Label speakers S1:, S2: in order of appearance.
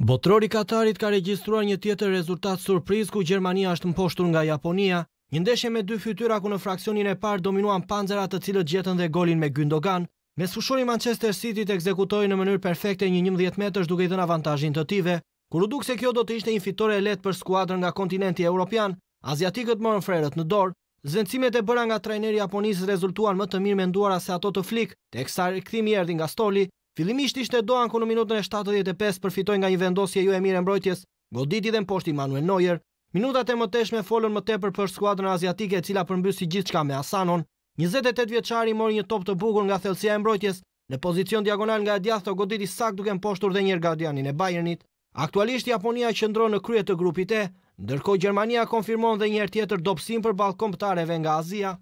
S1: Botrori Katarit ka regjistruar një tjetër rezultat surpriz ku Gjermania është mposhtur nga Japonia, një ndeshje me dy fytyra ku në fraksionin e parë dominuan panzerat të cilët gjetën dhe golin me Gündogan, me sfushori Manchester City të ekzekutoj në mënyrë perfekte një 11 metër duke i dhe në avantajin të tive, kur u duk se kjo do të ishte një fitore e letë për skuadrën nga kontinenti Europian, Aziatikët morën frerët në dorë, zëndësimet e bëra nga trajneri Japonisë rezultuan më të mirë menduara se ato të flikë, tek rikthimi erdhi nga stoli Filimisht ishte Doan ku në minutën e 75 përfitoi nga një vendosje ju e mirë mbrojtjes, goditi dhe mposhti Manuel Neuer. Minutat e mëteshme folën më tepër për skuadrën aziatike e cila përmbysi gjithçka me Asanon. 28 vjeçari mori një top të bukur nga thellësia e mbrojtjes në pozicion diagonal nga të goditi sakt duke mposhtur dhe njërë gardianin e Bayernit. Aktualisht Japonia qëndron në krye të grupit E, ndërkohë Gjermania konfirmon dhe njërë tjetër dopsim për balkomptareve nga Azia.